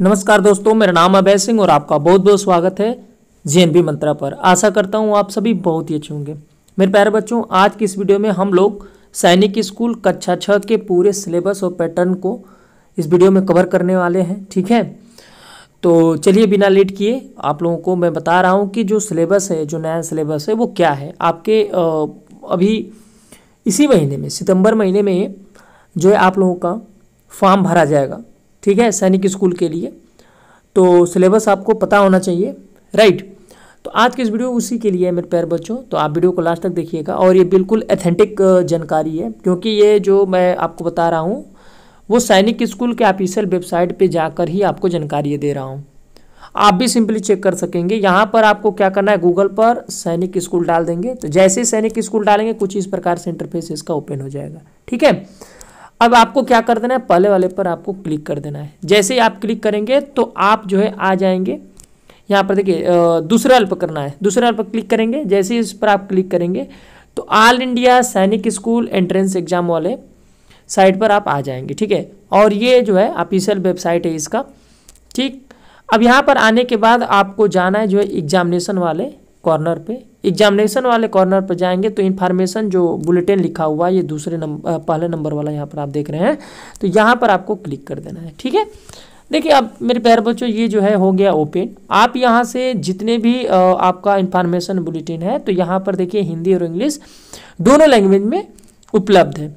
नमस्कार दोस्तों मेरा नाम अभय सिंह और आपका बहुत बहुत स्वागत है जे मंत्रा पर आशा करता हूँ आप सभी बहुत ही अच्छे होंगे मेरे प्यारे बच्चों आज की इस वीडियो में हम लोग सैनिक स्कूल कक्षा छः के पूरे सिलेबस और पैटर्न को इस वीडियो में कवर करने वाले हैं ठीक है तो चलिए बिना लेट किए आप लोगों को मैं बता रहा हूँ कि जो सिलेबस है जो नया सिलेबस है वो क्या है आपके अभी इसी महीने में सितंबर महीने में जो है आप लोगों का फॉर्म भरा जाएगा ठीक है सैनिक स्कूल के लिए तो सिलेबस आपको पता होना चाहिए राइट तो आज की इस वीडियो उसी के लिए है मेरे प्यार बच्चों तो आप वीडियो को लास्ट तक देखिएगा और ये बिल्कुल एथेंटिक जानकारी है क्योंकि ये जो मैं आपको बता रहा हूँ वो सैनिक स्कूल के ऑफिशियल वेबसाइट पर जाकर ही आपको जानकारी दे रहा हूँ आप भी सिंपली चेक कर सकेंगे यहाँ पर आपको क्या करना है गूगल पर सैनिक स्कूल डाल देंगे तो जैसे ही सैनिक स्कूल डालेंगे कुछ इस प्रकार से इंटरफेस इसका ओपन हो जाएगा ठीक है अब आपको क्या कर देना है पहले वाले पर आपको क्लिक कर देना है जैसे ही आप क्लिक करेंगे तो आप जो है आ जाएंगे यहाँ पर देखिए दूसरा अल्प करना है दूसरा अल्प क्लिक करेंगे जैसे ही इस पर आप क्लिक करेंगे तो All India Sainik school entrance exam वाले साइट पर आप आ जाएंगे ठीक है और ये जो है ऑफिशियल वेबसाइट है इसका ठीक अब यहाँ पर आने के बाद आपको जाना है जो है एग्जामिनेशन वाले कॉर्नर पे एग्जामिनेशन वाले कॉर्नर पर जाएंगे तो इन्फॉर्मेशन जो बुलेटिन लिखा हुआ है ये दूसरे नंबर पहले नंबर वाला यहाँ पर आप देख रहे हैं तो यहाँ पर आपको क्लिक कर देना है ठीक है देखिए अब मेरे प्यार बच्चों ये जो है हो गया ओपन आप यहाँ से जितने भी आपका इन्फॉर्मेशन बुलेटिन है तो यहाँ पर देखिए हिंदी और इंग्लिश दोनों लैंग्वेज में उपलब्ध है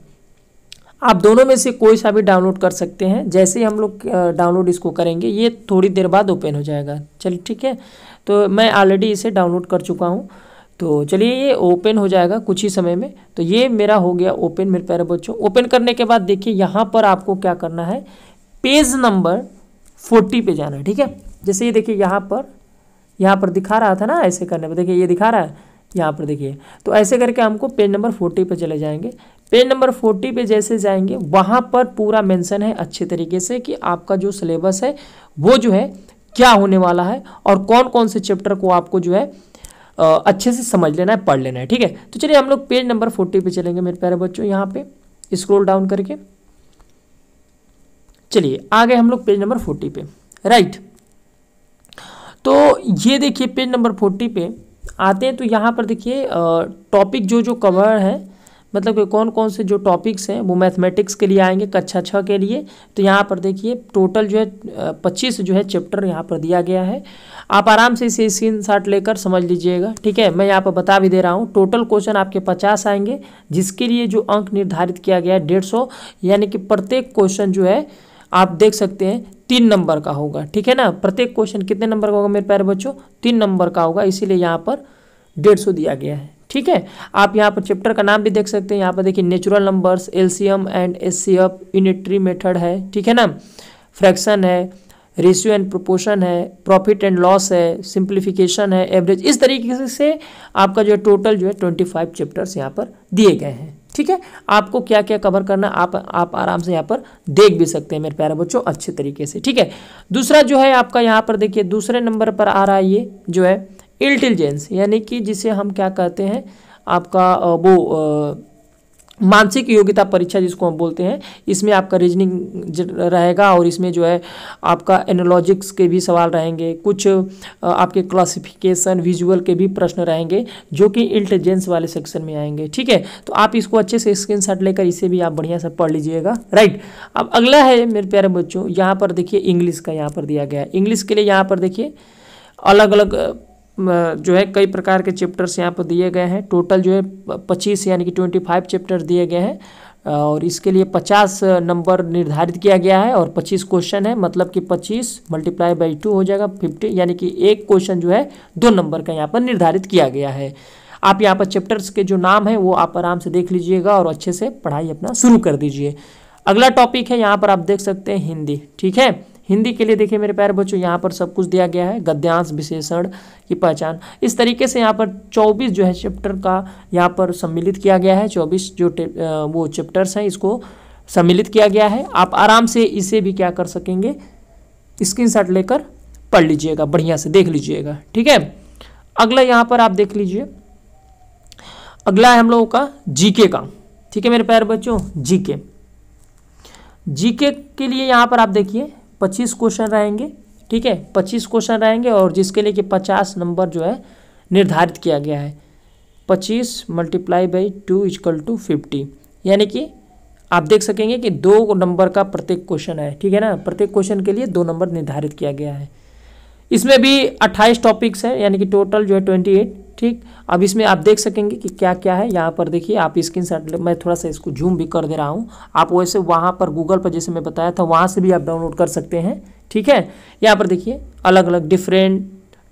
आप दोनों में से कोई सा भी डाउनलोड कर सकते हैं जैसे ही हम लोग डाउनलोड इसको करेंगे ये थोड़ी देर बाद ओपन हो जाएगा चलिए ठीक है तो मैं ऑलरेडी इसे डाउनलोड कर चुका हूँ तो चलिए ये ओपन हो जाएगा कुछ ही समय में तो ये मेरा हो गया ओपन मेरे प्यारे बच्चों ओपन करने के बाद देखिए यहाँ पर आपको क्या करना है पेज नंबर फोर्टी पे जाना है ठीक है जैसे ये देखिए यहाँ पर यहाँ पर दिखा रहा था ना ऐसे करने पर देखिए ये दिखा रहा है यहाँ पर देखिए तो ऐसे करके हमको पेज नंबर फोर्टी पे चले जाएंगे पेज नंबर फोर्टी पे जैसे जाएंगे वहाँ पर पूरा मेंशन है अच्छे तरीके से कि आपका जो सिलेबस है वो जो है क्या होने वाला है और कौन कौन से चैप्टर को आपको जो है अच्छे से समझ लेना है पढ़ लेना है ठीक है तो चलिए हम लोग पेज नंबर फोर्टी पे चलेंगे मेरे प्यारे बच्चों यहाँ पे स्क्रोल डाउन करके चलिए आ गए हम लोग पेज नंबर फोर्टी पे राइट तो ये देखिए पेज नंबर फोर्टी पे आते हैं तो यहाँ पर देखिए टॉपिक जो जो कवर है मतलब कि कौन कौन से जो टॉपिक्स हैं वो मैथमेटिक्स के लिए आएंगे कक्षा छः के लिए तो यहाँ पर देखिए टोटल जो है पच्चीस जो है चैप्टर यहाँ पर दिया गया है आप आराम से इसे स्क्रीन शॉट लेकर समझ लीजिएगा ठीक है मैं यहाँ पर बता भी दे रहा हूँ टोटल क्वेश्चन आपके पचास आएंगे जिसके लिए जो अंक निर्धारित किया गया है डेढ़ सौ यानी कि प्रत्येक क्वेश्चन जो है आप देख सकते हैं तीन नंबर का होगा ठीक है ना प्रत्येक क्वेश्चन कितने नंबर का होगा मेरे प्यारे बच्चों तीन नंबर का होगा इसीलिए यहाँ पर डेढ़ सौ दिया गया है ठीक है आप यहाँ पर चैप्टर का नाम भी देख सकते हैं यहाँ पर देखिए natural numbers LCM and S C unitary method है ठीक है ना फ्रैक्शन है रेशियो एंड प्रोपोर्शन है प्रॉफिट एंड लॉस है सिंप्लीफिकेशन है एवरेज इस तरीके से आपका जो है टोटल जो है ट्वेंटी फाइव चैप्टर्स यहाँ पर दिए गए हैं ठीक है आपको क्या क्या कवर करना आप आप आराम से यहाँ पर देख भी सकते हैं मेरे प्यारे बच्चों अच्छे तरीके से ठीक है दूसरा जो है आपका यहाँ पर देखिए दूसरे नंबर पर आ रहा है ये जो है इंटेलिजेंस यानी कि जिसे हम क्या कहते हैं आपका वो मानसिक योग्यता परीक्षा जिसको हम बोलते हैं इसमें आपका रीजनिंग रहेगा और इसमें जो है आपका एनोलॉजिक्स के भी सवाल रहेंगे कुछ आपके क्लासिफिकेशन विजुअल के भी प्रश्न रहेंगे जो कि इंटेलिजेंस वाले सेक्शन में आएंगे ठीक है तो आप इसको अच्छे से स्क्रीनशॉट लेकर इसे भी आप बढ़िया से पढ़ लीजिएगा राइट अब अगला है मेरे प्यारे बच्चों यहाँ पर देखिए इंग्लिश का यहाँ पर दिया गया है इंग्लिश के लिए यहाँ पर देखिए अलग अलग जो है कई प्रकार के चैप्टर्स यहाँ पर दिए गए हैं टोटल जो है पच्चीस यानी कि ट्वेंटी फाइव चैप्टर दिए गए हैं और इसके लिए पचास नंबर निर्धारित किया गया है और पच्चीस क्वेश्चन है मतलब कि पच्चीस मल्टीप्लाई बाई टू हो जाएगा फिफ्टी यानी कि एक क्वेश्चन जो है दो नंबर का यहाँ पर निर्धारित किया गया है आप यहाँ पर चैप्टर्स के जो नाम है वो आप आराम से देख लीजिएगा और अच्छे से पढ़ाई अपना शुरू कर दीजिए अगला टॉपिक है यहाँ पर आप देख सकते हैं हिंदी ठीक है हिंदी के लिए देखिए मेरे प्यारे बच्चों यहाँ पर सब कुछ दिया गया है गद्यांश विशेषण की पहचान इस तरीके से यहाँ पर 24 जो है चैप्टर का यहाँ पर सम्मिलित किया गया है 24 जो वो चैप्टर्स हैं इसको सम्मिलित किया गया है आप आराम से इसे भी क्या कर सकेंगे शॉट लेकर पढ़ लीजिएगा बढ़िया से देख लीजिएगा ठीक है अगला यहाँ पर आप देख लीजिए अगला है हम लोगों का जीके का ठीक है मेरे प्यारे बच्चों जीके जीके के लिए यहाँ पर आप देखिए पच्चीस क्वेश्चन रहेंगे ठीक है पच्चीस क्वेश्चन रहेंगे और जिसके लिए कि पचास नंबर जो है निर्धारित किया गया है पच्चीस multiply by two is equal to fifty यानी कि आप देख सकेंगे कि दो नंबर का प्रत्येक क्वेश्चन है ठीक है ना प्रत्येक क्वेश्चन के लिए दो नंबर निर्धारित किया गया है इसमें भी अट्ठाईस टॉपिक्स हैं यानी कि टोटल जो है ट्वेंटी एट ठीक अब इसमें आप देख सकेंगे कि क्या क्या है यहाँ पर देखिए आप स्क्रीन शॉट मैं थोड़ा सा इसको जूम भी कर दे रहा हूँ आप वैसे वहाँ पर गूगल पर जैसे मैं बताया था वहाँ से भी आप डाउनलोड कर सकते हैं ठीक है यहाँ पर देखिए अलग अलग different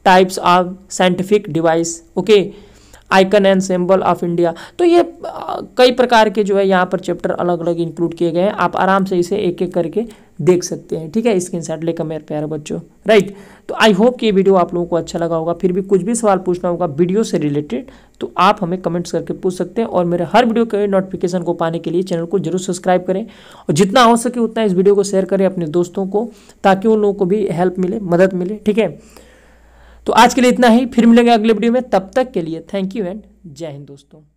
types of scientific device okay icon and symbol of India तो ये कई प्रकार के जो है यहाँ पर चैप्टर अलग अलग इंक्लूड किए गए हैं आप आराम से इसे एक एक करके देख सकते हैं ठीक है स्क्रीन शॉट लेकर मेरे प्यारे बच्चों राइट तो आई होप कि ये वीडियो आप लोगों को अच्छा लगा होगा फिर भी कुछ भी सवाल पूछना होगा वीडियो से रिलेटेड तो आप हमें कमेंट्स करके पूछ सकते हैं और मेरे हर वीडियो के नोटिफिकेशन को पाने के लिए चैनल को जरूर सब्सक्राइब करें और जितना हो सके उतना इस वीडियो को शेयर करें अपने दोस्तों को ताकि उन लोगों को भी हेल्प मिले मदद मिले ठीक है तो आज के लिए इतना ही फिर मिलेंगे अगले वीडियो में तब तक के लिए थैंक यू एंड जय हिंद दोस्तों